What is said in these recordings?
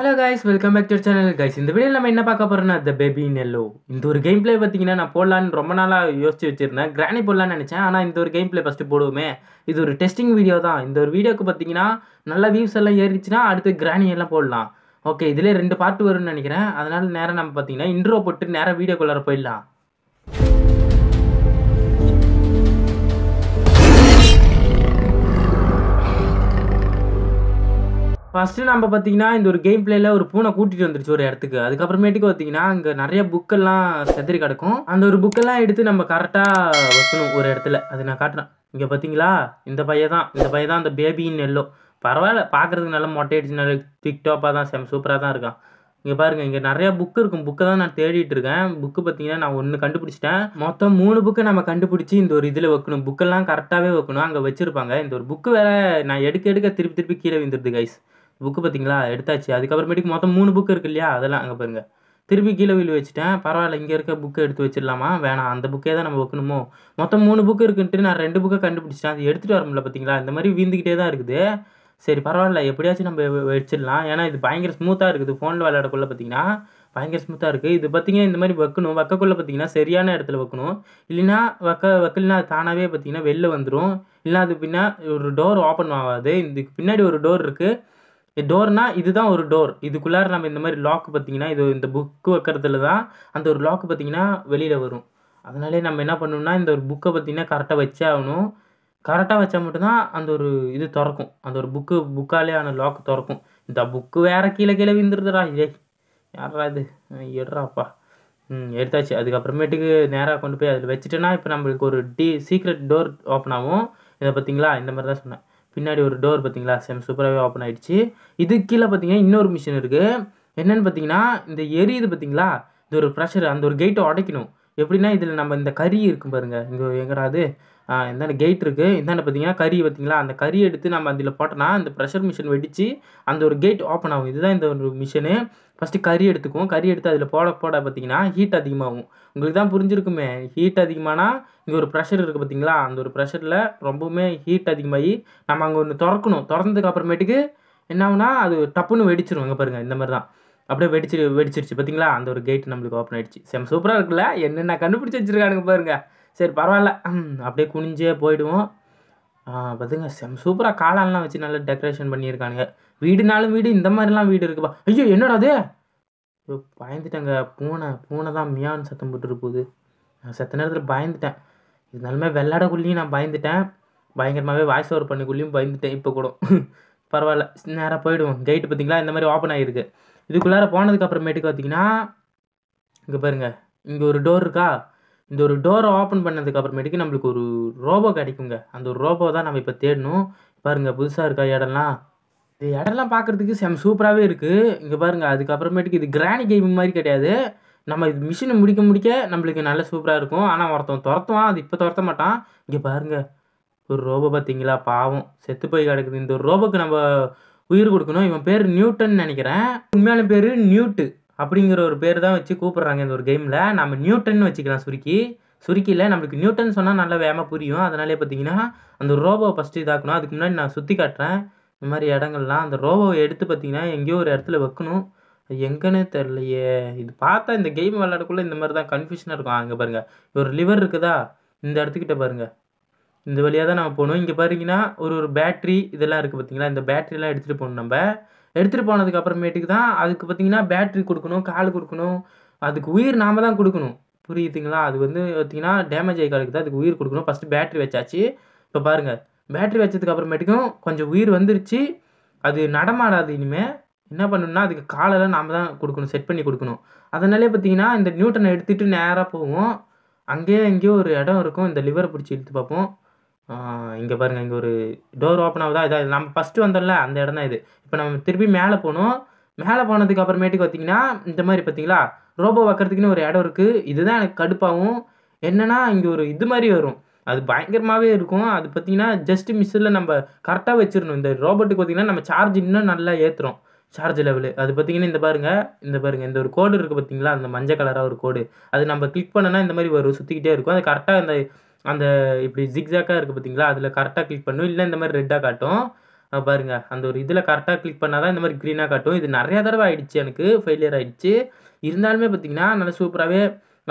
hello guys welcome back to channel guys இந்த video நம்ம என்ன பார்க்க போகிறோம்னா த பேபி நெல்லோ இந்த ஒரு கேம் பிளே பார்த்தீங்கன்னா நான் போடலான்னு ரொம்ப நாளாக யோசிச்சு வச்சுருந்தேன் கிராணி போடலான்னு நினச்சேன் ஆனால் இந்த ஒரு கேம் பிளே ஃபஸ்ட்டு போடுவோமே இது ஒரு டெஸ்டிங் வீடியோ தான் இந்த ஒரு வீடியோக்கு பார்த்தீங்கன்னா நல்ல வியூஸ் எல்லாம் ஏறிச்சுன்னா அடுத்து கிராணி எல்லாம் போடலாம் ஓகே இதிலே ரெண்டு பார்ட் வரும்னு நினைக்கிறேன் அதனால் நேராக நம்ம பார்த்தீங்கன்னா இன்ட்ரோ போட்டு நேராக வீடியோக்குள்ளார போயிடலாம் ஃபஸ்ட்டு நம்ம பார்த்தீங்கன்னா இந்த ஒரு கேம் பிளேயில் ஒரு பூனை கூட்டிகிட்டு வந்துருச்சு ஒரு இடத்துக்கு அதுக்கப்புறமேட்டுக்கு பார்த்தீங்கன்னா அங்கே நிறைய புக்கெல்லாம் செதறி கிடக்கும் அந்த ஒரு புக்கெல்லாம் எடுத்து நம்ம கரெக்டாக வைக்கணும் ஒரு இடத்துல அது நான் காட்டுறேன் இங்கே பார்த்தீங்களா இந்த பையன் தான் இந்த பையன் தான் அந்த பேபின்னு எல்லோ பரவாயில்ல பார்க்குறதுக்கு நல்லா மொட்டையடிச்சு நல்ல டிக்டாப்பாக தான் செம் சூப்பராக தான் இருக்கான் இங்கே பாருங்கள் இங்கே நிறையா புக்கு இருக்கும் புக்கை தான் நான் தேடிட்டு இருக்கேன் புக்கு பார்த்தீங்கன்னா நான் ஒன்று கண்டுபிடிச்சிட்டேன் மொத்தம் மூணு புக்கை நம்ம கண்டுபிடிச்சி இந்த ஒரு இதில் வைக்கணும் புக்கெல்லாம் கரெக்டாகவே வைக்கணும் அங்கே வச்சுருப்பாங்க இந்த ஒரு புக்கு வேறு நான் எடுக்க எடுக்க திருப்பி திருப்பி கீழே விழுந்துருது கைஸ் புக்கு பார்த்தீங்களா எடுத்தாச்சு அதுக்கப்புறமேட்டுக்கு மொத்தம் மூணு புக்கு இருக்கு இல்லையா அதெல்லாம் அங்கே பாருங்க திருப்பி கீழே விழி வச்சுட்டேன் பரவாயில்ல இங்கே இருக்க புக்கை எடுத்து வச்சிடலாமா வேணாம் அந்த புக்கே தான் நம்ம வைக்கணுமோ மொத்தம் மூணு புக்கு இருக்குன்ட்டு நான் ரெண்டு புக்கை கண்டுபிடிச்சிட்டேன் அது எடுத்துகிட்டு வரமுடியல பார்த்தீங்களா இந்த மாதிரி வீந்துக்கிட்டே தான் இருக்குது சரி பரவாயில்ல எப்படியாச்சும் நம்ம வச்சிடலாம் ஏன்னா இது பயங்கர ஸ்மூத்தாக இருக்குது ஃபோனில் விளையாடக்குள்ள பார்த்தீங்கன்னா பயங்கர ஸ்மூத்தாக இருக்குது இது பார்த்தீங்கன்னா இந்த மாதிரி வைக்கணும் வைக்கக்குள்ள பார்த்தீங்கன்னா சரியான இடத்துல வைக்கணும் இல்லைன்னா வைக்க வைக்கலன்னா அது தானாகவே பார்த்தீங்கன்னா வெளில வந்துடும் இல்லைனா அது பின்னா ஒரு டோர் ஓப்பன் ஆகாது இதுக்கு பின்னாடி ஒரு டோர் இருக்குது டோர்னால் இதுதான் ஒரு டோர் இதுக்குள்ளார நம்ம இந்த மாதிரி லாக் பார்த்தீங்கன்னா இது இந்த புக்கு வைக்கிறதுல தான் அந்த ஒரு லாக் பார்த்தீங்கன்னா வெளியில் வரும் அதனாலே நம்ம என்ன பண்ணணும்னா இந்த ஒரு புக்கை பார்த்தீங்கன்னா கரெக்டாக வச்சே ஆகணும் கரெக்டாக வச்சா மட்டும்தான் அந்த ஒரு இது திறக்கும் அந்த ஒரு புக்கு புக்காலே ஆன லாக் திறக்கும் இந்த புக்கு வேறு கீழே கீழே விழுந்துருதுடா இதே யாரா இது எடுறாப்பா ம் எடுத்தாச்சு அதுக்கப்புறமேட்டுக்கு நேராக கொண்டு போய் அதில் வச்சுட்டேன்னா இப்போ நம்மளுக்கு ஒரு டி சீக்ரெட் டோர் ஓப்பன் ஆகும் இதை பார்த்தீங்களா இந்த மாதிரி தான் சொன்னேன் பின்னாடி ஒரு டோர் பார்த்தீங்களா செம் சூப்பராகவே ஓப்பன் ஆகிடுச்சு இது கீழே பார்த்தீங்கன்னா இன்னொரு மிஷின் இருக்குது என்னென்னு பார்த்தீங்கன்னா இந்த எரியுது பார்த்தீங்களா இது ஒரு ப்ரெஷர் அந்த ஒரு கேட்டை உடைக்கணும் எப்படின்னா இதில் நம்ம இந்த கறி இருக்கும் பாருங்கள் இங்கே எங்கடா அது இந்தாண்ட கேட் இருக்குது இந்தாண்ட பார்த்தீங்கன்னா கறி பார்த்தீங்களா அந்த கறி எடுத்து நம்ம அதில் போட்டோன்னா அந்த ப்ரெஷர் மிஷின் வெடித்து அந்த ஒரு கேட் ஓப்பன் ஆகும் இதுதான் இந்த ஒரு மிஷினு ஃபஸ்ட்டு கறி எடுத்துக்கும் கறி எடுத்து அதில் போட போட பார்த்தீங்கன்னா ஹீட் அதிகமாகும் உங்களுக்கு தான் புரிஞ்சிருக்குமே ஹீட் அதிகமானா இங்கே ஒரு ப்ரெஷர் இருக்குது பார்த்தீங்களா அந்த ஒரு ப்ரெஷரில் ரொம்பவுமே ஹீட் அதிகமாகி நம்ம அங்கே ஒன்று திறக்கணும் திறந்ததுக்கு அப்புறமேட்டுக்கு என்ன ஆகுனா அது டப்புன்னு வெடிச்சிரும் இங்கே பாருங்கள் இந்த மாதிரி தான் அப்படியே வெடிச்சு வெடிச்சிருச்சு பார்த்தீங்களா அந்த ஒரு கேட் நம்மளுக்கு ஓப்பன் ஆயிடுச்சு செம் சூப்பராக இருக்குல்ல என்னென்ன கண்டுபிடிச்சி வச்சுருக்கானுங்க பாருங்கள் சரி பரவாயில்ல அப்படியே குனிஞ்சே போயிடுவோம் பார்த்துங்க செம் சூப்பராக காளான்லாம் வச்சு நல்லா டெக்கரேஷன் பண்ணியிருக்கானுங்க வீடுனாலும் வீடு இந்த மாதிரிலாம் வீடு இருக்குப்பா ஐயோ என்னடா அது ஐயோ பயந்துட்டேங்க பூனை பூனை தான் மியான்னு சத்தம் போட்டுட்டு போகுது நான் செத்த நேரத்தில் பயந்துட்டேன் இருந்தாலுமே வெள்ளாடக்குள்ளேயும் நான் பயந்துட்டேன் பயங்கரமாகவே வாய்ஸ் ஓவர் பண்ணிக்குள்ளேயும் பயந்துட்டேன் இப்போ கூட பரவாயில்ல நேராக போயிடுவோம் கேட்டு பார்த்தீங்களா இந்த மாதிரி ஓப்பன் ஆகிருக்கு இதுக்குள்ளார போனதுக்கு அப்புறமேட்டுக்கு பார்த்தீங்கன்னா இங்கே பாருங்க இங்கே ஒரு டோர் இருக்கா இந்த ஒரு டோரை ஓப்பன் பண்ணதுக்கு அப்புறமேட்டுக்கு நம்மளுக்கு ஒரு ரோபோ கிடைக்குங்க அந்த ஒரு ரோபோ தான் நம்ம இப்போ தேடணும் பாருங்கள் புதுசாக இருக்கா இடம்லாம் இது இடம்லாம் பார்க்குறதுக்கு செம் சூப்பராகவே இருக்குது இங்கே பாருங்கள் அதுக்கப்புறமேட்டுக்கு இது கிராணி கேமிங் மாதிரி கிடையாது நம்ம இது மிஷினை முடிக்க முடிக்க நம்மளுக்கு நல்ல சூப்பராக இருக்கும் ஆனால் ஒருத்தன் துரத்துவான் அது இப்போ துரத்த மாட்டான் இங்கே பாருங்கள் ஒரு ரோபோ பார்த்தீங்களா பாவம் செத்து போய் கிடக்குது இந்த ரோபோக்கு நம்ம உயிர் கொடுக்கணும் இவன் பேர் நியூட்டன் நினைக்கிறேன் உண்மையான பேர் நியூட்டு அப்படிங்கிற ஒரு பேர் தான் வச்சு கூப்பிட்றாங்க இந்த ஒரு கேமில் நம்ம நியூட்டன் வச்சுக்கலாம் சுருக்கி சுருக்கியில் நம்மளுக்கு நியூட்டன் சொன்னால் நல்லா வேகமாக புரியும் அதனாலே பார்த்தீங்கன்னா அந்த ரோபோவை ஃபஸ்ட்டு இதாக்கணும் அதுக்கு முன்னாடி நான் சுற்றி காட்டுறேன் இந்த மாதிரி இடங்கள்லாம் அந்த ரோபோவை எடுத்து பார்த்தீங்கன்னா எங்கேயோ ஒரு இடத்துல வைக்கணும் அது எங்கன்னு தெரிலையே இது பார்த்தா இந்த கேம் விளாடக்குள்ளே இந்த மாதிரி தான் கன்ஃபியூஷனாக இருக்கும் அங்கே பாருங்கள் ஒரு லிவர் இருக்குதா இந்த இடத்துக்கிட்ட பாருங்கள் இந்த வழியாக தான் நம்ம போகணும் இங்கே பாருங்கன்னா ஒரு ஒரு பேட்ரி இதெல்லாம் இருக்குது பார்த்தீங்களா இந்த பேட்ரிலாம் எடுத்துகிட்டு போகணும் நம்ம எடுத்துகிட்டு போனதுக்கு அப்புறமேட்டுக்கு தான் அதுக்கு பார்த்தீங்கன்னா பேட்ரி கொடுக்கணும் கால் கொடுக்கணும் அதுக்கு உயிர் நாம் தான் கொடுக்கணும் புரியுதுங்களா அது வந்து பார்த்தீங்கன்னா டேமேஜ் ஆகி காலுக்கு தான் அதுக்கு உயிர் கொடுக்கணும் ஃபஸ்ட்டு பேட்ரி வச்சாச்சு இப்போ பாருங்கள் பேட்ரி வச்சதுக்கு அப்புறமேட்டுக்கும் கொஞ்சம் உயிர் வந்துருச்சு அது நடமாடாது இனிமேல் என்ன பண்ணணும்னா அதுக்கு காலெல்லாம் நாம் தான் கொடுக்கணும் செட் பண்ணி கொடுக்கணும் அதனாலே பார்த்தீங்கன்னா இந்த நியூட்டனை எடுத்துகிட்டு நேராக போவோம் அங்கேயே எங்கேயோ ஒரு இடம் இருக்கும் இந்த லிவரை பிடிச்சி எடுத்து பார்ப்போம் இங்கே பாருங்கள் இங்கே ஒரு டோர் ஓப்பன் ஆகுதா இதாக நம்ம ஃபஸ்ட்டு வந்தோம்ல அந்த இடம் தான் இது இப்போ நம்ம திருப்பி மேலே போகணும் மேலே போனதுக்கு அப்புறமேட்டுக்கு பார்த்தீங்கன்னா இந்த மாதிரி பார்த்தீங்களா ரோபோ வைக்கிறதுக்குன்னு ஒரு இடம் இருக்குது இதுதான் எனக்கு கடுப்பாகும் என்னென்னா இங்கே ஒரு இது மாதிரி வரும் அது பயங்கரமாகவே இருக்கும் அது பார்த்தீங்கன்னா ஜஸ்ட் மிஸ்ஸில் நம்ம கரெக்டாக வச்சிடணும் இந்த ரோபோட்டுக்கு பார்த்தீங்கன்னா நம்ம சார்ஜ் இன்னும் நல்லா ஏற்றுறோம் சார்ஜ் லெவலு அது பார்த்தீங்கன்னா இந்த பாருங்கள் இந்த பாருங்கள் இந்த ஒரு கோடு இருக்குது பார்த்தீங்களா அந்த மஞ்சள் கலராக ஒரு கோடு அது நம்ம கிளிக் பண்ணனா இந்த மாதிரி வரும் சுற்றிக்கிட்டே இருக்கும் அது கரெக்டாக இந்த அந்த இப்படி ஜிக்ஜாக்காக இருக்குது பார்த்தீங்களா அதில் கரெக்டாக கிளிக் பண்ணும் இல்லை இந்த மாதிரி ரெட்டாக காட்டும் பாருங்கள் அந்த ஒரு இதில் கரெக்டாக கிளிக் பண்ணால் தான் இந்த மாதிரி க்ரீனாக காட்டும் இது நிறையா தடவை ஆகிடுச்சு எனக்கு ஃபெயிலியர் ஆகிடுச்சு இருந்தாலுமே பார்த்தீங்கன்னா நல்லா சூப்பராகவே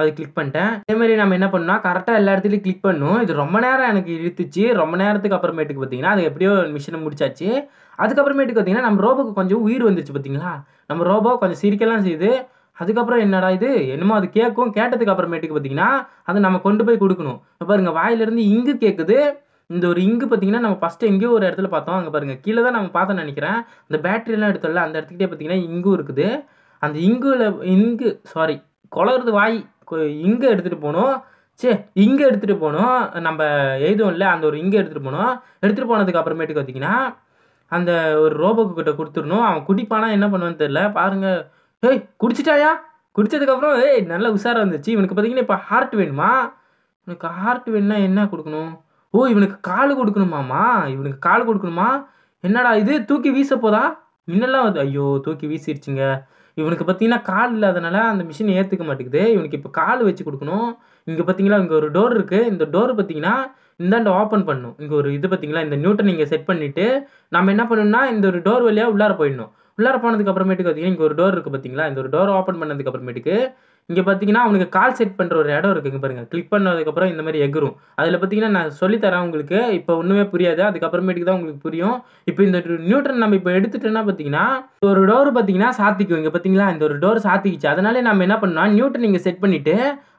அது கிளிக் பண்ணிட்டேன் அதே மாதிரி நம்ம என்ன பண்ணோம் கரெக்டாக எல்லா இடத்துலையும் கிளிக் பண்ணும் இது ரொம்ப நேரம் எனக்கு இழுத்துச்சு ரொம்ப நேரத்துக்கு அப்புறமேட்டுக்கு பார்த்தீங்கன்னா அது எப்படியோ மிஷினை முடிச்சாச்சு அதுக்கப்புறமேட்டுக்கு பார்த்தீங்கன்னா நம்ம ரோபோக்கு கொஞ்சம் உயிர் வந்துச்சு பார்த்தீங்களா நம்ம ரோபோ கொஞ்சம் சிரிக்கலாம் செய்யுது அதுக்கப்புறம் என்னடா இது என்னமோ அது கேட்கும் கேட்டதுக்கு அப்புறமேட்டுக்கு பார்த்தீங்கன்னா அதை நம்ம கொண்டு போய் கொடுக்கணும் இப்போ பாருங்க வாயிலிருந்து இங்கு கேட்குது இந்த ஒரு இங்கு பார்த்தீங்கன்னா நம்ம ஃபஸ்ட்டு எங்கேயோ ஒரு இடத்துல பார்த்தோம் அங்கே பாருங்கள் கீழே தான் நம்ம பார்த்தோம் நினைக்கிறேன் இந்த பேட்டரிலாம் எடுத்தோம்ல அந்த இடத்துக்கிட்டே பார்த்தீங்கன்னா இங்கும் இருக்குது அந்த இங்குல இங்கு சாரி குளறது வாய் இங்கே எடுத்துகிட்டு போனோம் சே இங்கே எடுத்துகிட்டு போனோம் நம்ம எதுவும் இல்லை அந்த ஒரு இங்கே எடுத்துகிட்டு போனோம் எடுத்துகிட்டு போனதுக்கு அப்புறமேட்டுக்கு பார்த்தீங்கன்னா அந்த ஒரு ரோபோக்கு கிட்ட கொடுத்துடணும் அவன் குடிப்பானா என்ன பண்ணுவான்னு தெரில பாருங்கள் ஏய் குடிச்சிட்டாயா குடித்ததுக்கப்புறம் ஏய் நல்லா உஷாராக இருந்துச்சு இவனுக்கு பார்த்தீங்கன்னா இப்போ ஹார்ட் வேணுமா இவனுக்கு ஹார்ட் வேணும்னா என்ன கொடுக்கணும் ஓ இவனுக்கு கால் கொடுக்கணுமாம்மா இவனுக்கு கால் கொடுக்கணுமா என்னடா இது தூக்கி வீச போதா முன்னெல்லாம் வந்து ஐயோ தூக்கி வீசிடுச்சிங்க இவனுக்கு பார்த்தீங்கன்னா கால் இல்லாதனால அந்த மிஷின் ஏற்றுக்க மாட்டேங்குது இவனுக்கு இப்போ கால் வச்சு கொடுக்கணும் இங்கே பார்த்தீங்களா இங்கே ஒரு டோர் இருக்குது இந்த டோர் பார்த்தீங்கன்னா இந்தாண்ட ஓப்பன் பண்ணணும் இங்கே ஒரு இது பார்த்தீங்களா இந்த நியூட்டன் நீங்கள் செட் பண்ணிவிட்டு நம்ம என்ன பண்ணணும்னா இந்த ஒரு டோர் வழியாக உள்ளார போயிடணும் உள்ளார போனதுக்கு அப்புறமேட்டுக்கு பார்த்தீங்கன்னா இங்கே ஒரு டோர் இருக்குது பார்த்தீங்களா இந்த ஒரு டோர் ஓப்பன் பண்ணதுக்கு அப்புறமேட்டுக்கு இங்கே பார்த்தீங்கன்னா அவனுக்கு கால் செட் பண்ணுற ஒரு இடம் இருக்குங்க பாருங்கள் கிளிக் பண்ணதுக்கப்புறம் இந்த மாதிரி எகரும் அதில் பார்த்தீங்கன்னா நான் சொல்லித்தரேன் உங்களுக்கு இப்போ ஒன்றுமே புரியாது அதுக்கப்புறமேட்டுக்கு தான் உங்களுக்கு புரியும் இப்போ இந்த நியூட்ரன் நம்ம இப்போ எடுத்துட்டோன்னா பார்த்தீங்கன்னா ஒரு டோர் பார்த்தீங்கன்னா சாத்திக்கும் இங்கே பார்த்தீங்களா இந்த ஒரு டோர் சாத்திக்கிச்சு அதனாலே நம்ம என்ன பண்ணோம் நியூட்டன் இங்கே செட் பண்ணிவிட்டு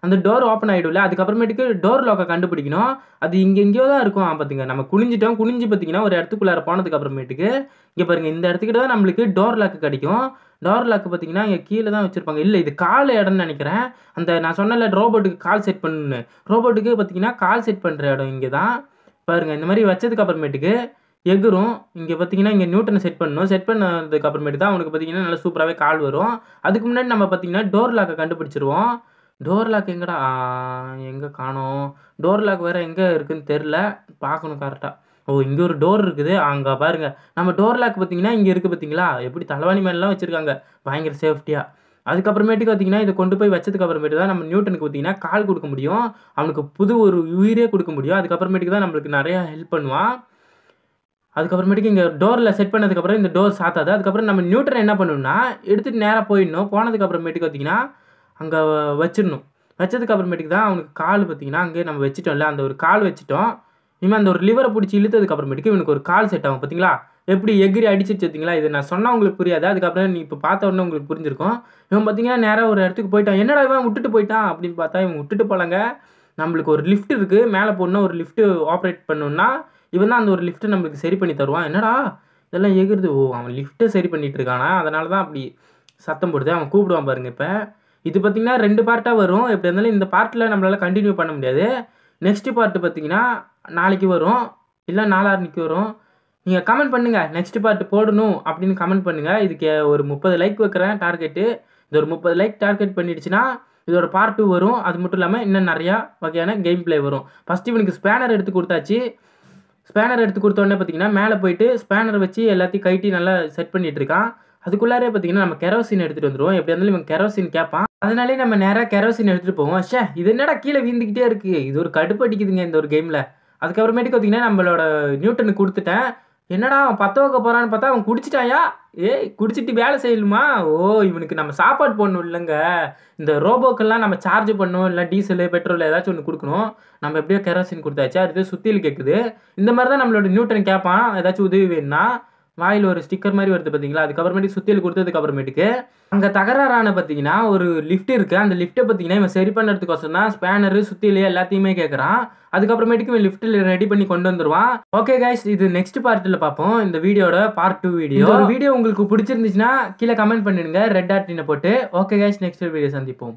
அந்த டோர் ஓப்பன் ஆகிடும்ல அதுக்கப்புறமேட்டுக்கு டோர் லாக்கை கண்டுபிடிக்கணும் அது இங்கே எங்கேயோ தான் இருக்கும் பார்த்துங்க நம்ம குனிஞ்சிட்டோம் குனிஞ்சு பார்த்தீங்கன்னா ஒரு இடத்துக்குள்ளார போனதுக்கப்புறமேட்டுக்கு இங்கே பாருங்கள் இந்த இடத்துக்கிட்ட தான் நம்மளுக்கு டோர் லாக்கு கிடைக்கும் டோர் லாக்கு பார்த்தீங்கன்னா இங்கே கீழே தான் வச்சுருப்பாங்க இல்லை இது கால் இடம்னு நினைக்கிறேன் அந்த நான் சொன்னல ரோபோட்டுக்கு கால் செட் பண்ணுன்னு ரோபோட்டுக்கு பார்த்தீங்கன்னா கால் செட் பண்ணுற இடம் இங்கே தான் பாருங்கள் இந்த மாதிரி வச்சதுக்கு அப்புறமேட்டுக்கு இங்கே பார்த்தீங்கன்னா இங்கே நியூட்டனை செட் பண்ணணும் செட் பண்ணதுக்கு அப்புறமேட்டு தான் அவனுக்கு பார்த்தீங்கன்னா நல்லா சூப்பராகவே கால் வரும் அதுக்கு முன்னாடி நம்ம பார்த்தீங்கன்னா டோர் லாக்கை கண்டுபிடிச்சிருவோம் டோர் லாக் எங்கடா எங்கே காணோம் டோர் லாக் வேறு எங்கே இருக்குதுன்னு தெரில பார்க்கணும் கரெக்டாக ஓ இங்கே ஒரு டோர் இருக்குது அங்கே பாருங்கள் நம்ம டோர் லாக் பார்த்தீங்கன்னா இங்கே இருக்குது பார்த்தீங்களா எப்படி தலைவாணி மேலாம் வச்சுருக்காங்க பயங்கர சேஃப்டியாக அதுக்கப்புறமேட்டுக்கு பார்த்தீங்கன்னா இதை கொண்டு போய் வச்சதுக்கு அப்புறமேட்டு தான் நம்ம நியூட்டனுக்கு பார்த்தீங்கன்னா கால் கொடுக்க முடியும் அவனுக்கு புது ஒரு உயிரே கொடுக்க முடியும் அதுக்கப்புறமேட்டுக்கு தான் நம்மளுக்கு நிறையா ஹெல்ப் பண்ணுவான் அதுக்கப்புறமேட்டுக்கு இங்கே டோரில் செட் பண்ணதுக்கப்புறம் இந்த டோர் சாத்தாது அதுக்கப்புறம் நம்ம நியூட்டன் என்ன பண்ணணும்னா எடுத்துகிட்டு நேராக போயிடணும் போனதுக்கப்புறமேட்டுக்கு பார்த்தீங்கன்னா அங்கே வச்சிடணும் வச்சதுக்கு அப்புறமேட்டுக்கு தான் அவனுக்கு கால் பார்த்தீங்கன்னா அங்கேயே நம்ம வச்சிட்டோம்ல அந்த ஒரு கால் வச்சிட்டோம் இனிமேல் அந்த ஒரு லிவரை பிடிச்சி இழுத்ததுக்கு அப்புறமேட்டுக்கு இவனுக்கு ஒரு கால் செட் ஆகும் பார்த்தீங்களா எப்படி எகிரி அடிச்சு வச்சுருந்தீங்களா இது நான் சொன்னால் உங்களுக்கு புரியாது அதுக்கப்புறம் நீ இப்போ பார்த்த உடனே உங்களுக்கு புரிஞ்சிருக்கும் இவன் பார்த்தீங்கன்னா நேராக ஒரு இடத்துக்கு போயிட்டான் என்னடா இவன் விட்டுட்டு போயிட்டான் அப்படின்னு பார்த்தா இவன் விட்டுட்டு போலங்க நம்மளுக்கு ஒரு லிஃப்ட் இருக்குது மேலே போடணும் ஒரு லிஃப்ட்டு ஆப்ரேட் பண்ணணும்னா இவன் தான் அந்த ஒரு லிஃப்ட்டை நம்மளுக்கு சரி பண்ணி தருவான் என்னடா இதெல்லாம் எகிறது ஓ அவன் லிஃப்ட்டை சரி பண்ணிட்டு இருக்கானா அதனால தான் அப்படி சத்தம் போடுது அவன் கூப்பிடுவான் பாருங்க இப்போ இது பார்த்திங்கன்னா ரெண்டு பார்ட்டாக வரும் எப்படி இருந்தாலும் இந்த பார்ட்டில் நம்மளால் கண்டினியூ பண்ண முடியாது நெக்ஸ்ட்டு பார்ட்டு பார்த்திங்கன்னா நாளைக்கு வரும் இல்லை நாலாறுக்கு வரும் நீங்கள் கமெண்ட் பண்ணுங்கள் நெக்ஸ்ட் பார்ட்டு போடணும் அப்படின்னு கமெண்ட் பண்ணுங்கள் இதுக்கு ஒரு முப்பது லைக் வைக்கிறேன் டார்கெட்டு இது ஒரு முப்பது லைக் டார்கெட் பண்ணிடுச்சுன்னா இதோட பார்ட் டூ வரும் அது மட்டும் இல்லாமல் இன்னும் நிறையா வகையான கேம் பிளே வரும் ஃபஸ்ட்டு இவனுக்கு ஸ்பேனர் எடுத்து கொடுத்தாச்சு ஸ்பேனர் எடுத்து கொடுத்தோடனே பார்த்தீங்கன்னா மேலே போயிட்டு ஸ்பேனர் வச்சு எல்லாத்தையும் கைட்டி நல்லா செட் பண்ணிகிட்ருக்கான் அதுக்குள்ளாரே பார்த்தீங்கன்னா நம்ம கெரோசின் எடுத்துகிட்டு வந்துடுவோம் எப்படி இருந்தாலும் இவன் கெரோசின் கேட்பான் அதனாலே நம்ம நேராக கெரோசின் எடுத்துகிட்டு போவோம் ஷே இது என்னடா கீழே வீந்துக்கிட்டே இருக்குது இது ஒரு கடுப்பு அடிக்குதுங்க இந்த ஒரு கேமில் அதுக்கப்புறமேட்டுக்கு பார்த்தீங்கன்னா நம்மளோட நியூட்டனுக்கு கொடுத்துட்டேன் என்னடா அவன் பத்த வைக்க போகிறான்னு பார்த்தா அவன் குடிச்சிட்டாயா ஏய் குடிச்சிட்டு வேலை செய்யணுமா ஓ இவனுக்கு நம்ம சாப்பாடு போடணும் இல்லைங்க இந்த ரோபோக்கெல்லாம் நம்ம சார்ஜ் பண்ணணும் இல்லை டீசலு பெட்ரோல் ஏதாச்சும் ஒன்று கொடுக்கணும் நம்ம எப்படியோ கெரோசின் கொடுத்தாச்சு அடுத்து சுற்றியில் கேட்குது இந்த மாதிரி தான் நம்மளோட நியூட்டன் கேட்பான் ஏதாச்சும் உதவி வேணும்னா வாயில் ஒரு ஸ்டிக்கர் மாதிரி வருது பார்த்தீங்களா அதுக்கப்புறமேட்டு சுத்தியில் கொடுத்ததுக்கு அப்புறமேட்டுக்கு அங்கே தகராறான பார்த்தீங்கன்னா ஒரு லிஃப்ட் இருக்குது அந்த லிஃப்ட்டை பார்த்தீங்கன்னா இவன் சரி பண்ணுறதுக்கோசம் தான் ஸ்பேனரு சுத்தியிலே எல்லாத்தையுமே கேட்குறான் அதுக்கப்புறமேட்டுக்கு இவன் லிஃப்ட்டில் ரெடி பண்ணி கொண்டு வந்துடுவான் ஓகே கைஸ் இது நெக்ஸ்ட் பார்ட்டில் பார்ப்போம் இந்த வீடியோட பார்ட் டூ வீடியோ ஒரு வீடியோ உங்களுக்கு பிடிச்சிருந்துச்சுன்னா கீழே கமெண்ட் பண்ணிடுங்க ரெட் ஆர்டினை போட்டு ஓகே கைஸ் நெக்ஸ்ட் வீடியோ சந்திப்போம்